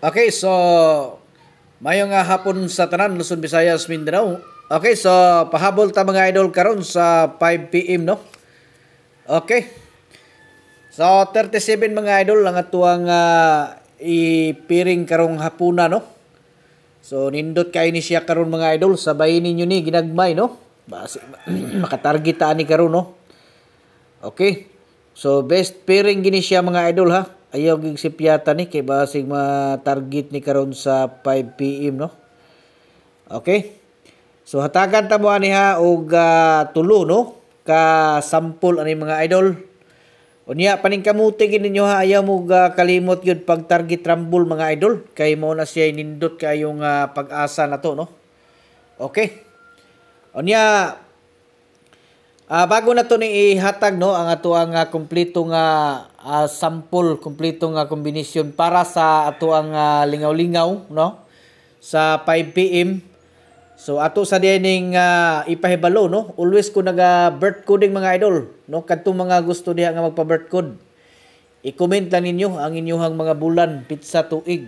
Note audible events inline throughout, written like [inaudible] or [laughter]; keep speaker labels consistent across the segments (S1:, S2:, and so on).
S1: Okay, so mayong uh, hapon sa tanan Luzon, Visayas, Mindanao. Okay, so pahabol ta mga idol karon sa 5 PM no. Okay. So 37 mga idol lang atuang uh, ah, ipiring karong hapuna no. So nindot kay ni siya karon mga idol sabay ninyo ni ginagmay no. Basi [clears throat] makatarget ta ni karon no. Okay. So best pairing gini siya mga idol ha ayaw gig sipyata ni kay basig ma-target ni karon sa 5 PM no. Okay? So hatagan ta mo ani ha og uh, tulo no ka sample ani mga idol. Unya paning kamuti gid ninyo ha ayaw mo uh, kalimot gyud pag target rumble mga idol kay mao na siya nindot kayong uh, ah, pag-asa na to no. Okay? Unya Uh, bago na to ni ihatag no ang ato ang uh, ah, kompleto nga uh, ah, sample, kumpletong nga kombinasyon para sa ato uh, lingaw-lingaw no sa 5 PM. So ato sa dining uh, ipahibalo no, always ko naga birth coding mga idol no kadtong mga gusto diha nga magpa birth code. I-comment lang ninyo ang inyuhang mga bulan, pizza tuig.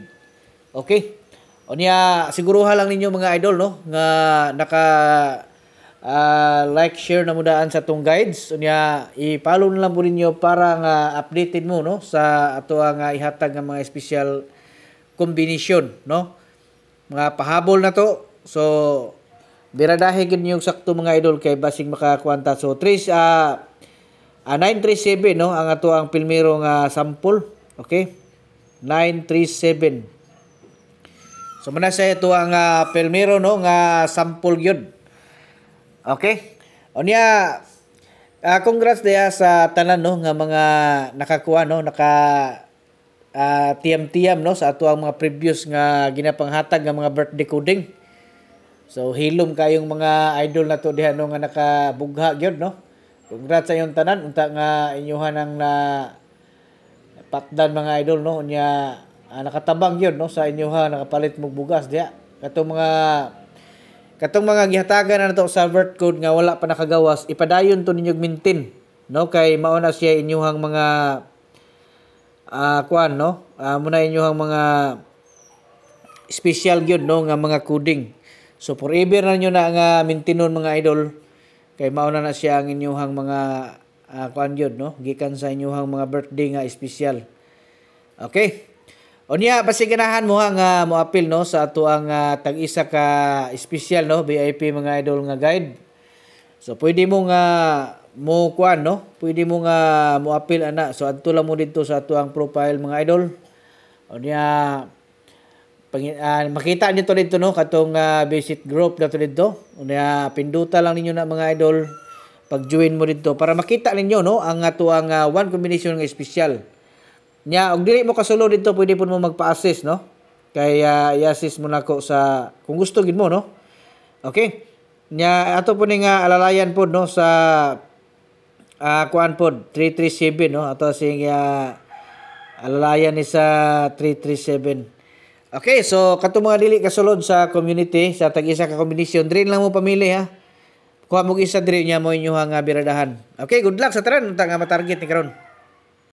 S1: Okay? Unya siguruha lang ninyo mga idol no nga naka uh, like, share na mudaan sa tong guides. Unya, i-follow na lang po ninyo para nga updated mo no sa ato ang uh, ihatag ng mga special combination no. Mga pahabol na to. So biradahe gid niyo sakto mga idol kay basing makakuanta. So 3 uh, uh, 937 no ang ato ang pilmiro nga uh, sample. Okay? 937. So manasay ito ang uh, ah, pilmiro no nga sample gyud. Okay? O niya, uh, congrats dia sa tanan no nga mga nakakuha no, naka uh, ah, tiam-tiam no sa ato ang mga previous nga ginapanghatag nga mga birthday coding. So hilom kayong mga idol na to diha no nga nakabugha gyud no. Congrats sa inyong tanan unta nga inyuhan ang na ah, patdan mga idol no unya uh, nakatabang yun no sa inyo nakapalit mo bugas diya kato mga Katong mga gihatagan na nato sa vert code nga wala pa nakagawas, ipadayon to ninyog mintin. No? Kay mauna siya inyuhang mga uh, kuan, no? Uh, muna inyuhang mga special gyud no nga mga coding. So forever na niyo na nga mintinon mga idol kay mauna na siya ang inyuhang mga uh, kuan gyud no gikan sa inyuhang mga birthday nga special. Okay. Onya, niya, pasiganahan mo ang uh, mo appeal no sa ato ang uh, tag-isa ka special no VIP mga idol nga guide. So pwede mo nga ah, mo kuan no, pwede mo nga ah, mo appeal ana. So adto lang mo didto sa ato ang profile mga idol. Onya niya uh, makita nito dito no katong uh, visit group na to dito. Onya niya pinduta lang ninyo na mga idol pag join mo dito para makita ninyo no ang ato ang uh, one combination nga special. Nya og dili mo kasulod dito pwede pud mo magpa-assist no. Kaya ah, i-assist mo nako sa kung gusto gid mo no. Okay. Nya ato po ni nga alalayan pod no sa uh, kuan pod 337 no ato sing uh, alalayan ni sa 337. Okay, so kato mga dili kasulod sa community sa tag-isa ka combination drain lang mo pamili ha. Kuha mo isa diri nya mo inyo nga biradahan. Okay, good luck sa tanan ta nga ma-target ni karon.